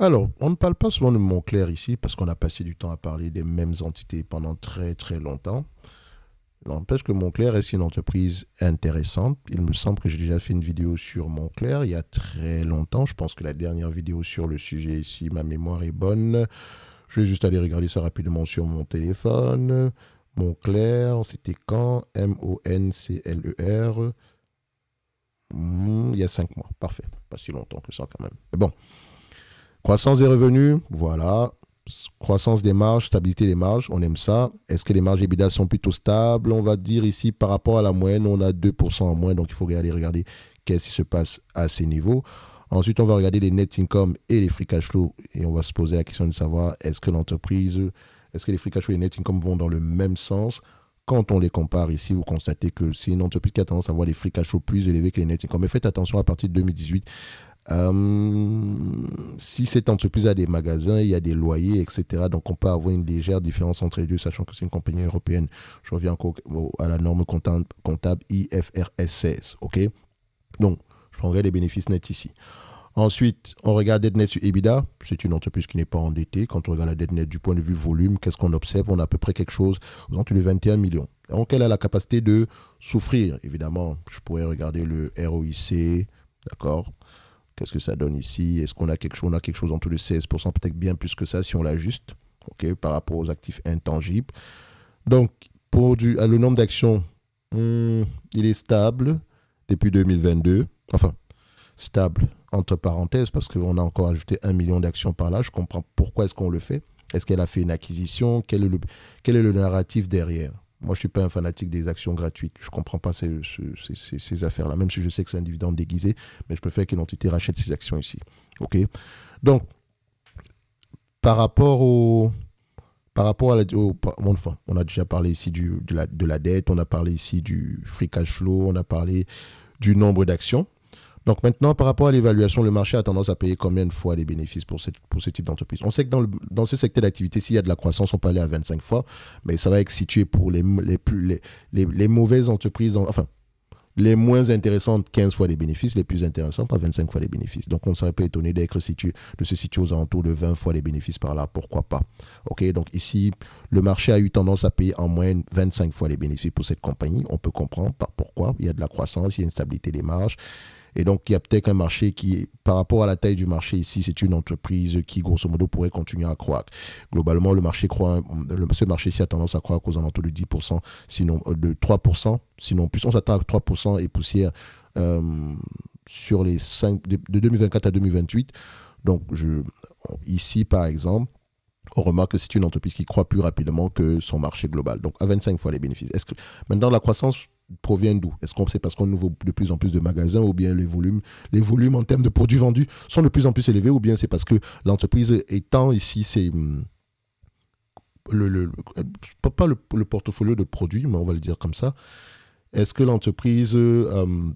Alors, on ne parle pas souvent de Montclair ici parce qu'on a passé du temps à parler des mêmes entités pendant très très longtemps. N'empêche que Montclair est une entreprise intéressante. Il me semble que j'ai déjà fait une vidéo sur Montclair il y a très longtemps. Je pense que la dernière vidéo sur le sujet, ici, ma mémoire est bonne, je vais juste aller regarder ça rapidement sur mon téléphone. Montclair, c'était quand M-O-N-C-L-E-R. Hmm, il y a cinq mois. Parfait. Pas si longtemps que ça quand même. Mais bon. Croissance des revenus, voilà. Croissance des marges, stabilité des marges, on aime ça. Est-ce que les marges EBITDA sont plutôt stables On va dire ici par rapport à la moyenne, on a 2% en moins, donc il faut aller regarder qu'est-ce qui se passe à ces niveaux. Ensuite, on va regarder les net income et les free cash flow et on va se poser la question de savoir est-ce que l'entreprise, est-ce que les free cash flow et les net income vont dans le même sens quand on les compare ici, vous constatez que c'est une entreprise qui a tendance à avoir les free cash flow plus élevés que les net income. Mais faites attention à partir de 2018 euh, si cette entreprise a des magasins, il y a des loyers, etc. Donc on peut avoir une légère différence entre les deux, sachant que c'est une compagnie européenne. Je reviens à la norme comptable, IFRS 16. OK Donc je prendrai les bénéfices nets ici. Ensuite, on regarde dette nette sur EBITDA. C'est une entreprise qui n'est pas endettée. Quand on regarde la dette nette du point de vue volume, qu'est-ce qu'on observe On a à peu près quelque chose autour de 21 millions. Donc elle a la capacité de souffrir. Évidemment, je pourrais regarder le ROIC, d'accord Qu'est-ce que ça donne ici Est-ce qu'on a quelque chose On a quelque chose en tout de 16%, peut-être bien plus que ça si on l'ajuste ok par rapport aux actifs intangibles. Donc, pour du, euh, le nombre d'actions, hmm, il est stable depuis 2022. Enfin, stable entre parenthèses parce qu'on a encore ajouté un million d'actions par là. Je comprends pourquoi est-ce qu'on le fait. Est-ce qu'elle a fait une acquisition quel est, le, quel est le narratif derrière moi, je suis pas un fanatique des actions gratuites. Je comprends pas ces, affaires-là, même si je sais que c'est un dividende déguisé, mais je préfère qu'une entité rachète ses actions ici. OK Donc, par rapport au... Par rapport à la, on a déjà parlé ici du, de la dette, on a parlé ici du free cash flow, on a parlé du nombre d'actions. Donc maintenant, par rapport à l'évaluation, le marché a tendance à payer combien de fois les bénéfices pour, cette, pour ce type d'entreprise On sait que dans, ce secteur d'activité, s'il y a de la croissance, on peut aller à 25 fois, mais ça va être situé pour les, les, mauvaises entreprises, enfin, les moins intéressantes 15 fois les bénéfices, les plus intéressantes à 25 fois les bénéfices. Donc on ne serait pas étonné d'être situé, de se situer aux alentours de 20 fois les bénéfices par là, pourquoi pas. Ok, donc ici, le marché a eu tendance à payer en moyenne 25 fois les bénéfices pour cette compagnie. On peut comprendre pourquoi. Il y a de la croissance, il y a une stabilité des marges. Et donc, il y a peut-être un marché qui, par rapport à la taille du marché ici, c'est une entreprise qui, grosso modo, pourrait continuer à croître. Globalement, le marché croit, le, ce marché-ci a tendance à croître aux alentours de 10%, sinon euh, de 3%, sinon plus. On s'attend à 3% et poussière euh, sur les 5, de, 2024 à 2028. Donc, je, ici, par exemple, on remarque que c'est une entreprise qui croît plus rapidement que son marché global, donc à 25 fois les bénéfices. Est-ce que maintenant la croissance proviennent d'où Est-ce qu'on c'est parce qu'on ouvre de plus en plus de magasins ou bien les volumes, les volumes en termes de produits vendus sont de plus en plus élevés ou bien c'est parce que l'entreprise étant ici, c'est hum, le, le, pas le, portefeuille portfolio de produits, mais on va le dire comme ça. Est-ce que l'entreprise hum,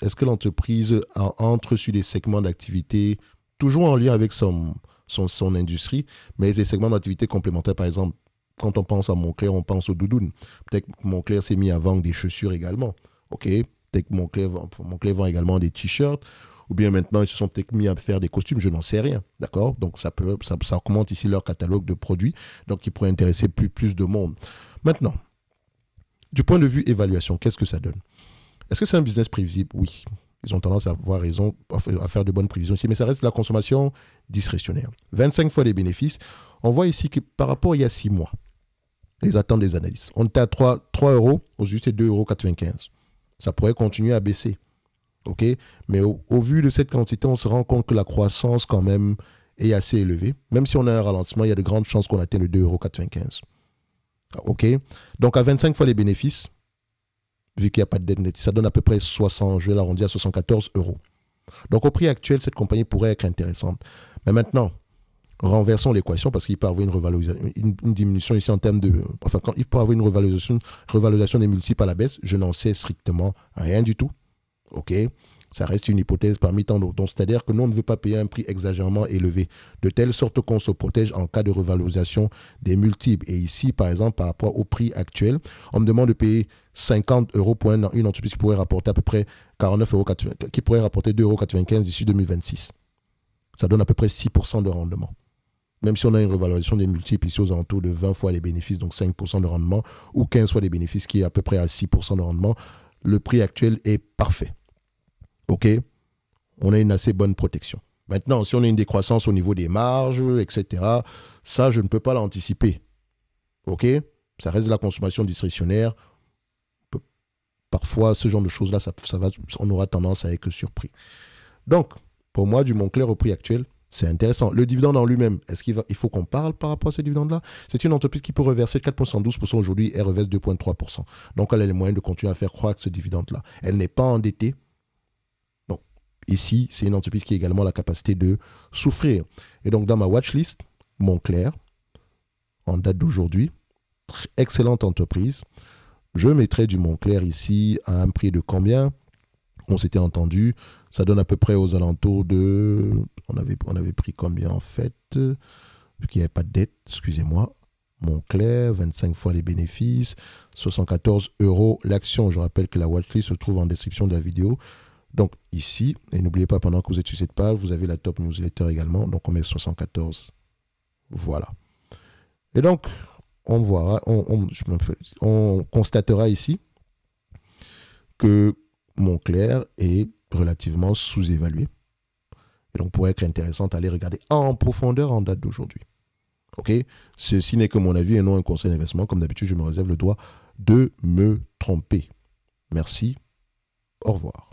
est-ce que l'entreprise entre sur des segments d'activité toujours en lien avec son, son, son industrie, mais des segments d'activité complémentaires, par exemple quand on pense à Moncler, on pense au doudounes. Peut-être que Montclair s'est mis à vendre des chaussures également. OK, peut-être que Montclair, vend également des t-shirts. Ou bien maintenant, ils se sont peut-être mis à faire des costumes, je n'en sais rien. D'accord Donc, ça, augmente ici leur catalogue de produits, donc qui pourrait intéresser plus, plus de monde. Maintenant, du point de vue évaluation, qu'est-ce que ça donne Est-ce que c'est un business prévisible Oui. Ils ont tendance à avoir raison, à faire de bonnes prévisions ici, mais ça reste la consommation discrétionnaire. 25 fois les bénéfices. On voit ici que par rapport à il y a 6 mois, les attentes des analyses. On était à 3, euros, aujourd'hui c'est 2,95 euros. Ça pourrait continuer à baisser. ok Mais au, vu de cette quantité, on se rend compte que la croissance quand même est assez élevée. Même si on a un ralentissement, il y a de grandes chances qu'on atteigne le 2,95 euros. Ah, ok Donc à 25 fois les bénéfices, vu qu'il n'y a pas de dette nette, ça donne à peu près 60, je vais l'arrondir à 74 euros. Donc au prix actuel, cette compagnie pourrait être intéressante. Mais maintenant, renversons l'équation parce qu'il peut avoir une une, diminution ici en termes de, enfin, quand il peut avoir une revalorisation, revalorisation des multiples à la baisse, je n'en sais strictement rien du tout. OK? Ça reste une hypothèse parmi tant d'autres. c'est-à-dire que nous, on ne veut pas payer un prix exagérément élevé, de telle sorte qu'on se protège en cas de revalorisation des multiples. Et ici, par exemple, par rapport au prix actuel, on me demande de payer 50 euros pour une entreprise qui pourrait rapporter à peu près 49 euros, qui pourrait rapporter 2,95 euros d'ici 2026. Ça donne à peu près 6% de rendement même si on a une revalorisation des multiples ici aux alentours de 20 fois les bénéfices, donc 5% de rendement, ou 15 fois les bénéfices qui est à peu près à 6% de rendement, le prix actuel est parfait. OK On a une assez bonne protection. Maintenant, si on a une décroissance au niveau des marges, etc., ça, je ne peux pas l'anticiper. OK Ça reste la consommation discrétionnaire. Parfois, ce genre de choses-là, ça, ça on aura tendance à être surpris. Donc, pour moi, du Montclair au prix actuel, c'est intéressant. Le dividende en lui-même, est-ce qu'il il faut qu'on parle par rapport à ce dividende-là C'est une entreprise qui peut reverser 4,12% aujourd'hui, et reverse 2,3%. Donc, elle a les moyens de continuer à faire croire que ce dividende-là. Elle n'est pas endettée. Donc, ici, c'est une entreprise qui a également la capacité de souffrir. Et donc, dans ma watchlist, Montclair, en date d'aujourd'hui, excellente entreprise. Je mettrai du Montclair ici à un prix de combien on s'était entendu. Ça donne à peu près aux alentours de. On avait, on avait pris combien en fait Vu qu'il n'y avait pas de dette, excusez-moi. clair 25 fois les bénéfices, 74 euros l'action. Je rappelle que la watchlist se trouve en description de la vidéo. Donc ici, et n'oubliez pas, pendant que vous êtes sur cette page, vous avez la top newsletter également. Donc on met 74. Voilà. Et donc, on, voira, on, on constatera ici que Montclair est relativement sous évalué Et donc, pourrait être intéressant, d'aller regarder en profondeur en date d'aujourd'hui. OK Ceci n'est que mon avis et non un conseil d'investissement. Comme d'habitude, je me réserve le droit de me tromper. Merci. Au revoir.